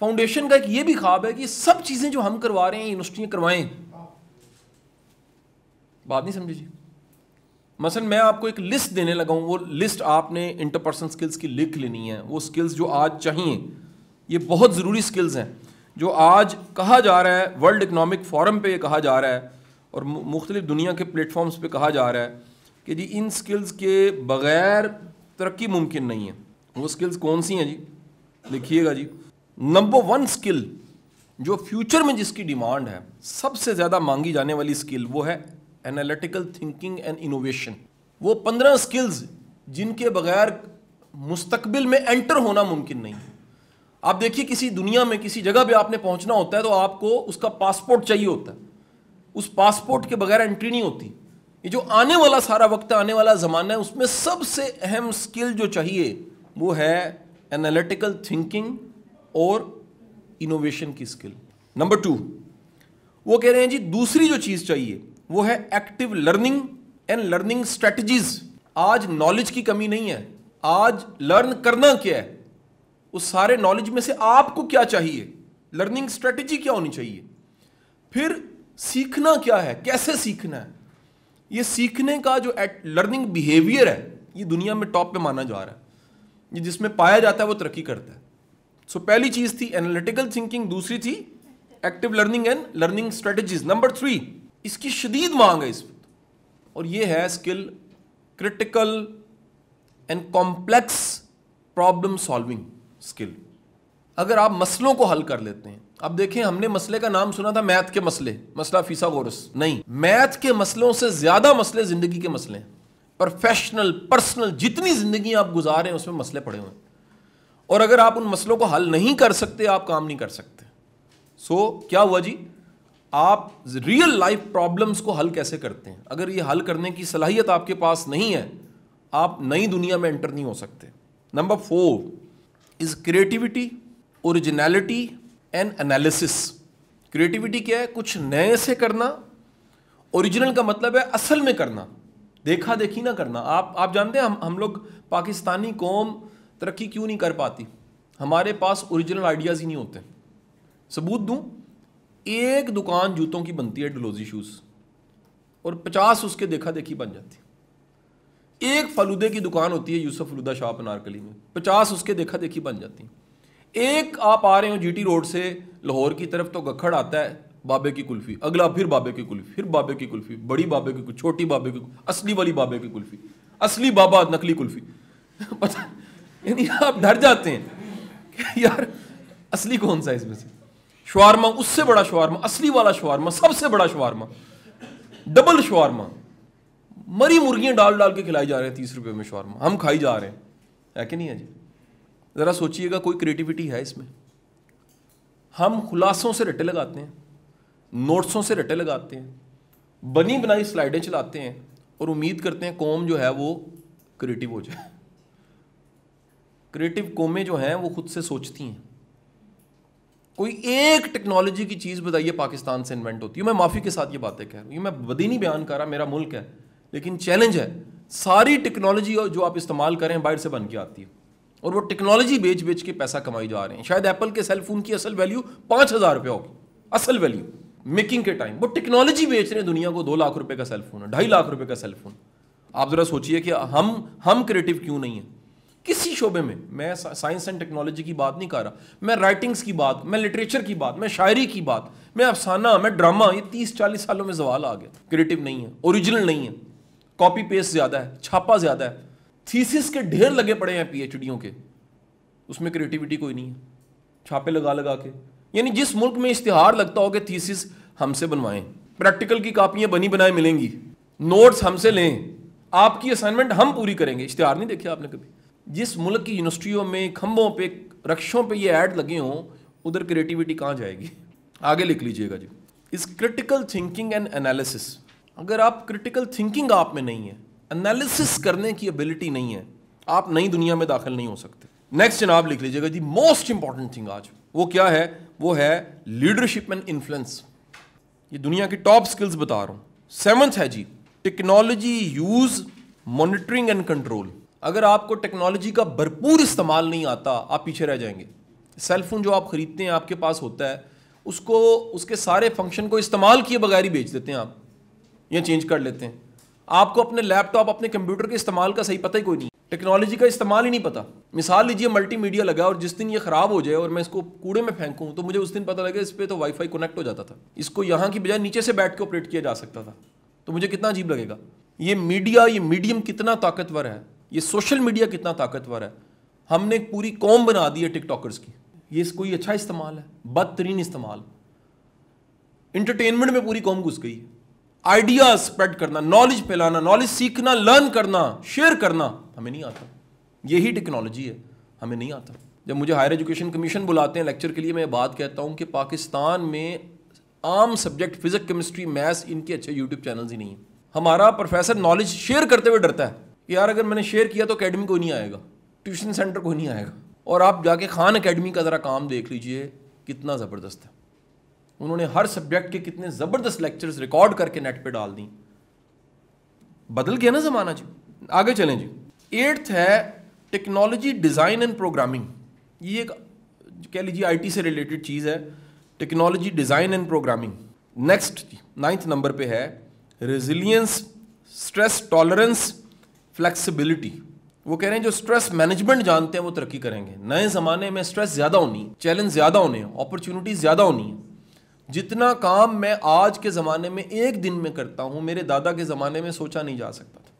foundation का एक ये भी ख्वाब है कि सब चीज़ें जो हम करवा रहे हैं यूनिवर्सिटियाँ करवाएं बात नहीं समझे जी मसलन मैं आपको एक लिस्ट देने लगा हूँ वो लिस्ट आपने इंटरपर्सनल स्किल्स की लिख लेनी है वो स्किल्स जो आज चाहिए ये बहुत ज़रूरी स्किल्स हैं जो आज कहा जा रहा है वर्ल्ड इकनॉमिक फोरम पे कहा जा रहा है और मुख्तलिफ दुनिया के प्लेटफॉर्म्स पे कहा जा रहा है कि जी इन स्किल्स के बग़ैर तरक्की मुमकिन नहीं है वो स्किल्स कौन सी हैं जी लिखिएगा जी नंबर वन स्किल जो फ्यूचर में जिसकी डिमांड है सबसे ज़्यादा मांगी जाने वाली स्किल वो है एनालिटिकल थिंकिंग एंड इनोवेशन वो पंद्रह स्किल्स जिनके बगैर मुस्तकबिल में एंटर होना मुमकिन नहीं है आप देखिए किसी दुनिया में किसी जगह पे आपने पहुंचना होता है तो आपको उसका पासपोर्ट चाहिए होता है उस पासपोर्ट के बगैर एंट्री नहीं होती ये जो आने वाला सारा वक्त आने वाला ज़माना है उसमें सबसे अहम स्किल जो चाहिए वो है एनालिटिकल थिंकिंग और इनोवेशन की स्किल नंबर टू वो कह रहे हैं जी दूसरी जो चीज़ चाहिए वो है active learning and learning strategies आज नॉलेज की कमी नहीं है आज लर्न करना क्या है उस सारे नॉलेज में से आपको क्या चाहिए लर्निंग स्ट्रेटजी क्या होनी चाहिए फिर सीखना क्या है कैसे सीखना है ये सीखने का जो एट लर्निंग बिहेवियर है ये दुनिया में टॉप पे माना जा रहा है ये जिसमें पाया जाता है वो तरक्की करता है सो पहली चीज थी एनालिटिकल थिंकिंग दूसरी थी active learning and learning strategies number three इसकी शदीद मांग है इस वक्त और ये है skill critical and complex problem solving skill अगर आप मसलों को हल कर लेते हैं अब देखें हमने मसले का नाम सुना था मैथ के मसले मसला फीसा गोरस नहीं मैथ के मसलों से ज्यादा मसले जिंदगी के मसले हैं प्रोफेशनल पर्सनल जितनी जिंदगी आप गुजार रहे हैं उसमें मसले पड़े हुए हैं और अगर आप उन मसलों को हल नहीं कर सकते आप काम नहीं कर सकते सो so, क्या हुआ जी आप रियल लाइफ प्रॉब्लम्स को हल कैसे करते हैं अगर ये हल करने की सलाहियत आपके पास नहीं है आप नई दुनिया में एंटर नहीं हो सकते number four is creativity originality and analysis creativity क्या है कुछ नए से करना ओरिजिनल का मतलब है असल में करना देखा देखी ना करना आप आप जानते हैं हम हम लोग पाकिस्तानी कौम तरक्की क्यों नहीं कर पाती हमारे पास ओरिजिनल आइडियाज़ ही नहीं होते सबूत दूँ एक दुकान जूतों की बनती है डलोजी शूज़ और पचास उसके देखा देखी बन जाती एक फलूदे की दुकान होती है यूसुफ फलूदा शाह अनारकली में पचास उसके देखा देखी बन जाती एक आप आ रहे हो जीटी रोड से लाहौर की तरफ तो गखड़ आता है बाबे की कुल्फ़ी अगला फिर बाबे की कुल्फ़ी फिर बाबे की कुल्फ़ी बड़ी बाबे की छोटी बाबे की असली वाली बाबे की कुल्फ़ी असली बाबा नकली कुल्फ़ी पता यानी आप डर जाते हैं यार असली कौन सा इसमें से शवारमा उससे बड़ा शवारमा असली वाला शवारमा सबसे बड़ा शवारमा डबल शवारमा मरी मुर्गियां डाल डाल के खिलाई जा रहे हैं तीस रुपये में शवारमा हम खाई जा रहे हैं है कि नहीं है जी ज़रा सोचिएगा कोई क्रिएटिविटी है इसमें हम खुलासों से रटे लगाते हैं नोट्सों से रटे लगाते हैं बनी बनाई स्लाइडें चलाते हैं और उम्मीद करते हैं कौम जो है वो क्रिएटिव हो जाए क्रिएटिव कोमें जो हैं वो खुद से सोचती हैं कोई एक टेक्नोलॉजी की चीज़ बताइए पाकिस्तान से इन्वेंट होती है मैं माफ़ी के साथ ये बातें कह रहा हूँ ये मैं बदी नहीं बयान कर रहा मेरा मुल्क है लेकिन चैलेंज है सारी टेक्नोलॉजी जो आप इस्तेमाल करें बाहर से बन के आती है और वो टेक्नोलॉजी बेच बेच के पैसा कमाई जा रहे हैं शायद एप्पल के सेलफोन की असल वैल्यू पाँच हज़ार रुपये होगी असल वैल्यू मेकिंग के टाइम वो टेक्नोलॉजी बेच रहे हैं दुनिया को दो लाख रुपये का सेलफोन है ढाई लाख रुपये का सेलफोन आप ज़रा सोचिए कि हम हम क्रिएटिव क्यों नहीं है किसी शोबे में मैं साइंस एंड टेक्नोलॉजी की बात नहीं कर रहा मैं राइटिंग्स की बात मैं लिटरेचर की बात मैं शायरी की बात मैं अफसाना मैं ड्रामा ये तीस चालीस सालों में जवाल आ गया क्रिएटिव नहीं है ओरिजिनल नहीं है कॉपी पेस्ट ज़्यादा है छापा ज़्यादा है थीसिस के ढेर लगे पड़े हैं पीएचडियों के उसमें क्रिएटिविटी कोई नहीं है छापे लगा लगा के यानी जिस मुल्क में इश्तिहार लगता हो कि थीसिस हमसे बनवाएं प्रैक्टिकल की कापियां बनी बनाए मिलेंगी नोट्स हमसे लें आपकी असाइनमेंट हम पूरी करेंगे इश्तिहार नहीं देखे आपने कभी जिस मुल्क की यूनिवर्सिटियों में खंभों पे रक्षों पे ये ऐड लगे हों उधर क्रिएटिविटी कहाँ जाएगी आगे लिख लीजिएगा जी इस क्रिटिकल थिंकिंग एंड एनालिसिस अगर आप क्रिटिकल थिंकिंग आप में नहीं है एनालिसिस करने की एबिलिटी नहीं है आप नई दुनिया में दाखिल नहीं हो सकते नेक्स्ट जनाब लिख लीजिएगा जी मोस्ट इंपॉर्टेंट थिंग आज वो क्या है वो है लीडरशिप एंड इन्फ्लुएंस ये दुनिया की टॉप स्किल्स बता रहा हूँ सेवंथ है जी technology use monitoring and control अगर आपको टेक्नोलॉजी का भरपूर इस्तेमाल नहीं आता आप पीछे रह जाएंगे सेलफोन जो आप ख़रीदते हैं आपके पास होता है उसको उसके सारे फंक्शन को इस्तेमाल किए बगैर ही बेच देते हैं आप या चेंज कर लेते हैं आपको अपने लैपटॉप अपने कंप्यूटर के इस्तेमाल का सही पता ही कोई नहीं टेक्नोलॉजी का इस्तेमाल ही नहीं पता मिसाल लीजिए मल्टीमीडिया लगा और जिस दिन ये ख़राब हो जाए और मैं इसको कूड़े में फेंकूँ तो मुझे उस दिन पता लगे इस पर तो वाईफाई कनेक्ट हो जाता था इसको यहाँ की बजाय नीचे से बैठ के ऑपरेट किया जा सकता था तो मुझे कितना अजीब लगेगा ये मीडिया ये मीडियम कितना ताकतवर है ये सोशल मीडिया कितना ताकतवर है हमने एक पूरी कौम बना दी है टिकटॉकर्स की ये कोई अच्छा इस्तेमाल है बदतरीन इस्तेमाल इंटरटेनमेंट में पूरी कौम घुस गई आइडिया स्प्रेड करना नॉलेज फैलाना नॉलेज सीखना लर्न करना शेयर करना हमें नहीं आता यही टेक्नोलॉजी है हमें नहीं आता जब मुझे हायर एजुकेशन कमीशन बुलाते हैं लेक्चर के लिए मैं बात कहता हूँ कि पाकिस्तान में आम सब्जेक्ट फिजिक्स केमिस्ट्री मैथ्स इनके अच्छे यूट्यूब चैनल्स ही नहीं है हमारा प्रोफेसर नॉलेज शेयर करते हुए डरता है यार अगर मैंने शेयर किया तो अकेडमी कोई नहीं आएगा ट्यूशन सेंटर कोई नहीं आएगा और आप जाके खान अकेडमी का ज़रा काम देख लीजिए कितना ज़बरदस्त है उन्होंने हर सब्जेक्ट के कितने ज़बरदस्त लेक्चर्स रिकॉर्ड करके नेट पे डाल दी बदल गया ना ज़माना जी आगे चलें जी एट्थ है टेक्नोलॉजी डिज़ाइन एंड प्रोग्रामिंग ये एक कह लीजिए आईटी से रिलेटेड चीज़ है technology design and programming next ninth number पे है रेजिलियंस स्ट्रेस टॉलरेंस फ्लेक्सिबिलिटी वो कह रहे हैं जो स्ट्रेस मैनेजमेंट जानते हैं वो तरक्की करेंगे नए ज़माने में स्ट्रेस ज़्यादा होनी चैलेंज ज़्यादा होने अपॉर्चुनिटीज़ ज़्यादा होनी है जितना काम मैं आज के ज़माने में एक दिन में करता हूँ मेरे दादा के ज़माने में सोचा नहीं जा सकता था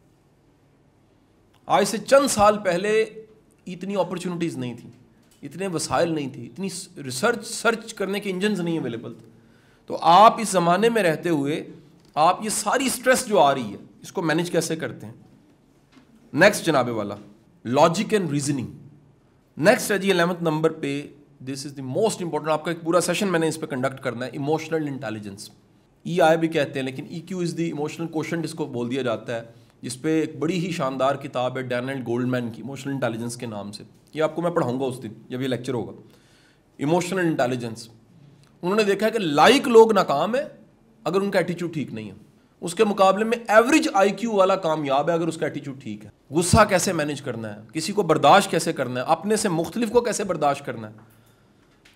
आज से चंद साल पहले इतनी अपॉर्चुनिटीज़ नहीं थी इतने वसाइल नहीं थे इतनी रिसर्च सर्च करने के इंजन नहीं अवेलेबल थे तो आप इस ज़माने में रहते हुए आप ये सारी स्ट्रेस जो आ रही है इसको मैनेज कैसे करते हैं नेक्स्ट जनाबे वाला लॉजिक एंड रीजनिंग नेक्स्ट है जी अलेवंथ नंबर पे this is the most important आपका एक पूरा सेशन मैंने इस पर कंडक्ट करना है इमोशनल इंटेलिजेंस ई आई भी कहते हैं लेकिन E Q is the emotional question इसको बोल दिया जाता है जिस पे एक बड़ी ही शानदार किताब है डैनल गोल्डमैन की इमोशनल इंटेलिजेंस के नाम से ये आपको मैं पढ़ाऊंगा उस दिन जब ये लेक्चर होगा इमोशनल इंटेलिजेंस उन्होंने देखा है कि लाइक लोग नाकाम है अगर उनका एटीट्यूड ठीक नहीं है उसके मुकाबले में एवरेज आईक्यू वाला कामयाब है अगर उसका एटीट्यूड ठीक है गुस्सा कैसे मैनेज करना है किसी को बर्दाश्त कैसे करना है अपने से मुख्तलिफ को कैसे बर्दाश्त करना है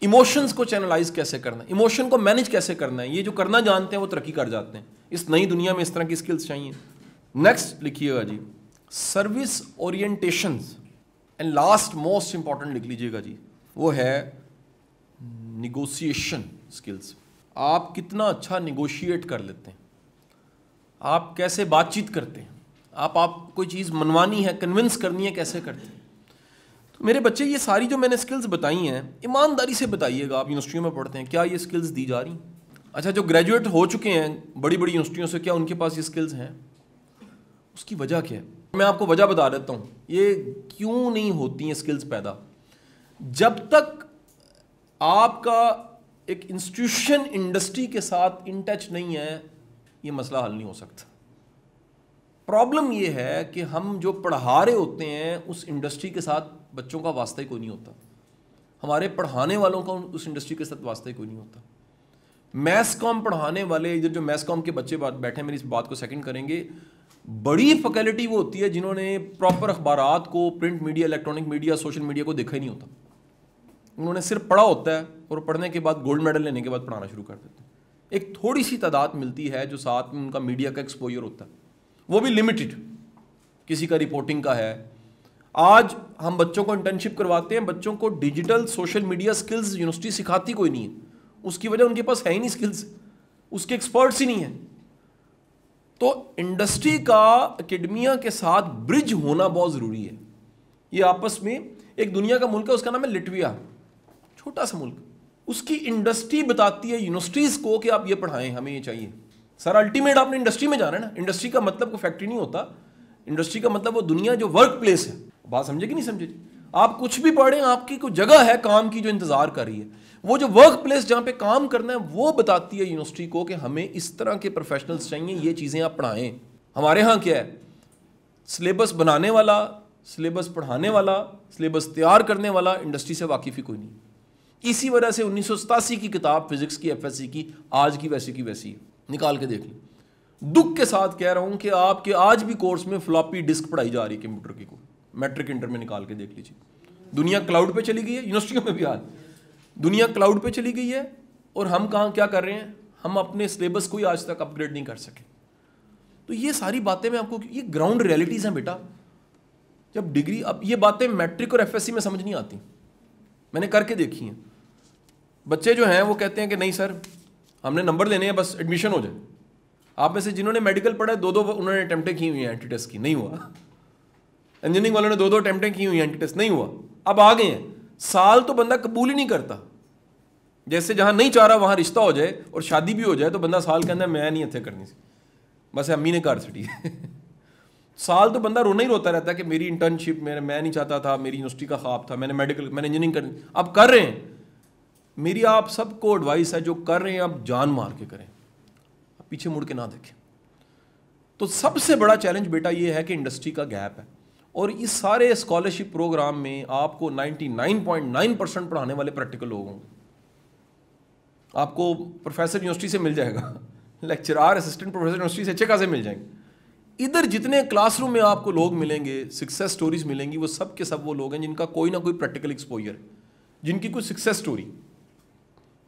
इमोशंस को चैनलाइज कैसे करना है इमोशन को मैनेज कैसे करना है ये जो करना जानते हैं वो तरक्की कर जाते हैं इस नई दुनिया में इस तरह की स्किल्स चाहिए नेक्स्ट लिखिएगा जी service orientation and last most important लिख लीजिएगा जी वो है निगोसिएशन स्किल्स आप कितना अच्छा निगोशिएट कर लेते हैं आप कैसे बातचीत करते हैं आप आप कोई चीज़ मनवानी है कन्विंस करनी है कैसे करते हैं तो मेरे बच्चे ये सारी जो मैंने स्किल्स बताई हैं ईमानदारी से बताइएगा आप यूनिवर्सिटियों में पढ़ते हैं क्या ये स्किल्स दी जा रही अच्छा जो ग्रेजुएट हो चुके हैं बड़ी बड़ी यूनिवर्सिटियों से क्या उनके पास ये स्किल्स हैं उसकी वजह क्या है मैं आपको वजह बता देता हूँ ये क्यों नहीं होती हैं स्किल्स पैदा जब तक आपका एक इंस्टीट्यूशन इंडस्ट्री के साथ इन टच नहीं है ये मसला हल नहीं हो सकता प्रॉब्लम ये है कि हम जो पढ़ा रहे होते हैं उस इंडस्ट्री के साथ बच्चों का वास्ता ही कोई नहीं होता हमारे पढ़ाने वालों का उस इंडस्ट्री के साथ वास्ता ही कोई नहीं होता मैथ्स कॉम पढ़ाने वाले इधर जो मैथ्स कॉम के बच्चे बैठे मेरी इस बात को सेकंड करेंगे बड़ी फैकल्टी वो होती है जिन्होंने प्रॉपर अखबार को print media electronic media social media को देखा ही नहीं होता उन्होंने सिर्फ पढ़ा होता है और पढ़ने के बाद गोल्ड मेडल लेने के बाद पढ़ाना शुरू कर देते हैं एक थोड़ी सी तादाद मिलती है जो साथ में उनका मीडिया का एक्सपोजर होता है वो भी लिमिटेड किसी का रिपोर्टिंग का है आज हम बच्चों को इंटर्नशिप करवाते हैं बच्चों को digital social media skills university सिखाती कोई नहीं है उसकी वजह उनके पास है ही नहीं स्किल्स उसके एक्सपर्ट्स ही नहीं है तो इंडस्ट्री का अकेडमिया के साथ ब्रिज होना बहुत ज़रूरी है ये आपस में एक दुनिया का मुल्क है उसका नाम है लिटविया छोटा सा मुल्क उसकी इंडस्ट्री बताती है यूनिवर्सिटीज़ को कि आप ये पढ़ाएं हमें ये चाहिए सर अल्टीमेट आपने इंडस्ट्री में जाना है ना इंडस्ट्री का मतलब कोई फैक्ट्री नहीं होता इंडस्ट्री का मतलब वो दुनिया जो वर्क प्लेस है बात समझे कि नहीं समझे आप कुछ भी पढ़ें आपकी कोई जगह है काम की जो इंतज़ार कर रही है वो जो वर्क प्लेस जहाँ पे काम करना है वो बताती है यूनिवर्सिटी को कि हमें इस तरह के प्रोफेशनल्स चाहिए ये चीज़ें आप पढ़ाएं हमारे यहाँ क्या है सिलेबस बनाने वाला सिलेबस पढ़ाने वाला सिलेबस तैयार करने वाला इंडस्ट्री से वाकिफ़ी कोई नहीं इसी वजह से उन्नीस की किताब फिज़िक्स की एफ की आज की वैसी की वैसी है निकाल के देख लें दुख के साथ कह रहा हूँ कि आपके आज भी कोर्स में फ्लॉपी डिस्क पढ़ाई जा रही है कंप्यूटर की को मैट्रिक इंटर में निकाल के देख लीजिए दुनिया क्लाउड पे चली गई है यूनिवर्सिटियों में भी आज दुनिया क्लाउड पे चली गई है और हम कहाँ क्या कर रहे हैं हम अपने सिलेबस को ही आज तक अपग्रेड नहीं कर सके तो ये सारी बातें मैं आपको ये ग्राउंड रियलिटीज़ हैं बेटा जब डिग्री अब ये बातें मैट्रिक और एफ में समझ नहीं आती मैंने करके देखी हैं बच्चे जो हैं वो कहते हैं कि नहीं सर हमने नंबर लेने हैं बस एडमिशन हो जाए आप में से जिन्होंने मेडिकल पढ़ा है दो दो उन्होंने अटैम्प्टें की हुई हैं एंटी टेस्ट की नहीं हुआ इंजीनियरिंग वालों ने दो दो अटैम्प्टें की हुई हैं एंटी टेस्ट नहीं हुआ अब आ गए हैं साल तो बंदा कबूल ही नहीं करता जैसे जहाँ नहीं चाह रहा वहाँ रिश्ता हो जाए और शादी भी हो जाए तो बंदा साल कहना मैं नहीं इतने करनी सी बस अम्मी ने कार सटी साल तो बंदा रोना ही रोता रहता है कि मेरी इंटर्नशिप मेरे मैं नहीं चाहता था मेरी यूनिवर्सिटी का ख्वाब था मैंने मेडिकल मैंने इंजीनियरिंग करनी अब कर रहे हैं मेरी आप सबको एडवाइस है जो कर रहे हैं आप जान मार के करें पीछे मुड़ के ना देखें तो सबसे बड़ा चैलेंज बेटा ये है कि इंडस्ट्री का गैप है और इस सारे स्कॉलरशिप प्रोग्राम में आपको 99.9 परसेंट पढ़ाने वाले प्रैक्टिकल लोग होंगे आपको प्रोफेसर यूनिवर्सिटी से मिल जाएगा लेक्चरार असिस्टेंट प्रोफेसर यूनिवर्सिटी से अच्छे खासे मिल जाएंगे इधर जितने क्लासरूम में आपको लोग मिलेंगे सक्सेस स्टोरीज मिलेंगी वो सब के सब वो लोग हैं जिनका कोई ना कोई प्रैक्टिकल एक्सपोजर है जिनकी कोई सक्सेस स्टोरी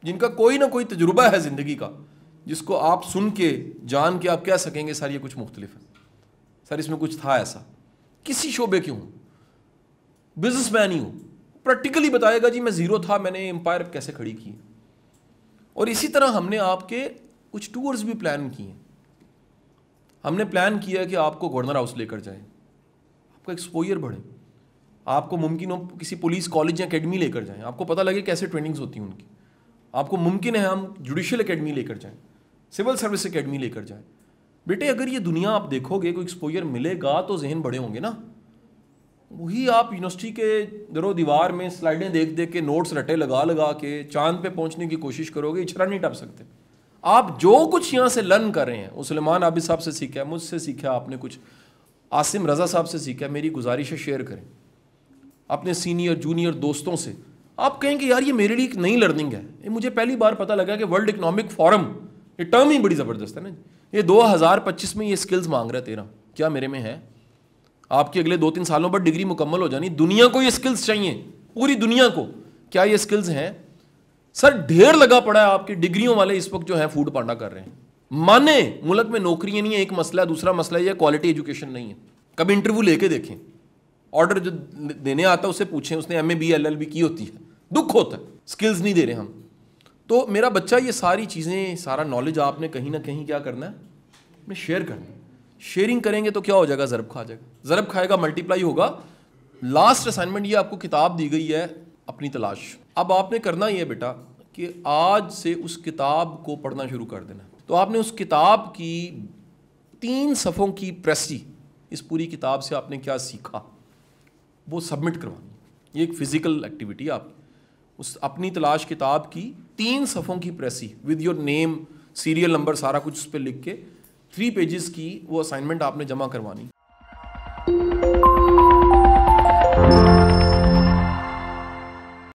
जिनका कोई ना कोई तजुर्बा है ज़िंदगी का जिसको आप सुन के जान के आप कह सकेंगे सर ये कुछ मुख्तलिफ है सर इसमें कुछ था ऐसा किसी शोबे के हूँ बिजनेस मैन ही हूँ प्रैक्टिकली बताएगा जी मैं ज़ीरो था मैंने एम्पायर कैसे खड़ी की और इसी तरह हमने आपके कुछ टूर्स भी प्लान किए हैं हमने प्लान किया कि आपको गवर्नर हाउस लेकर जाए आपका एक्सपोयर बढ़े आपको मुमकिन हो किसी पुलिस कॉलेज या अकेडमी लेकर जाएं आपको पता लगे कैसे ट्रेनिंग्स होती हैं उनकी आपको मुमकिन है हम जुडिशल अकेडमी लेकर जाएं सिविल सर्विस अकेडमी लेकर जाएं बेटे अगर ये दुनिया आप देखोगे कोई एक्सपोजर मिलेगा तो जहन बड़े होंगे ना वही आप यूनिवर्सिटी के दरो दीवार में स्लाइडें देख देख के नोट्स रटे लगा लगा के चांद पे पहुंचने की कोशिश करोगे इछरा नहीं टप सकते आप जो कुछ यहाँ से लर्न कर रहे हैं उसलमान आबिद साहब से सीखा है मुझसे सीखा आपने कुछ आसिम रज़ा साहब से सीखा है मेरी गुजारिश शेयर करें अपने सीनियर जूनियर दोस्तों से आप कहेंगे यार ये मेरे लिए एक नई लर्निंग है ये मुझे पहली बार पता लगा कि वर्ल्ड इकोनॉमिक फोरम ये टर्म ही बड़ी ज़बरदस्त है ना ये 2025 में ये स्किल्स मांग रहा है तेरा क्या मेरे में है आपके अगले दो तीन सालों पर डिग्री मुकम्मल हो जानी दुनिया को ये स्किल्स चाहिए पूरी दुनिया को क्या ये स्किल्स हैं सर ढेर लगा पड़ा है आपकी डिग्रियों वाले इस वक्त जो है फूड पांडा कर रहे हैं माने मुल्क में नौकरियां नहीं है एक मसला है दूसरा मसला यह क्वालिटी एजुकेशन नहीं है कभी इंटरव्यू लेके देखें ऑर्डर जो देने आता है उससे पूछें उसने M A B L L B की होती है दुख होता है स्किल्स नहीं दे रहे हम तो मेरा बच्चा ये सारी चीज़ें सारा नॉलेज आपने कहीं ना कहीं क्या करना है अपने शेयर करना है शेयरिंग करेंगे तो क्या हो जाएगा ज़रब खा जाएगा ज़रब खाएगा मल्टीप्लाई होगा लास्ट असाइनमेंट ये आपको किताब दी गई है अपनी तलाश अब आपने करना ये बेटा कि आज से उस किताब को पढ़ना शुरू कर देना तो आपने उस किताब की तीन सफ़ों की प्रेसी इस पूरी किताब से आपने क्या सीखा वो सबमिट करवानी ये एक फ़िज़िकल एक्टिविटी आप उस अपनी तलाश किताब की तीन सफ़ों की precis with your name serial number सारा कुछ उस पर लिख के थ्री पेजेस की वो असाइनमेंट आपने जमा करवानी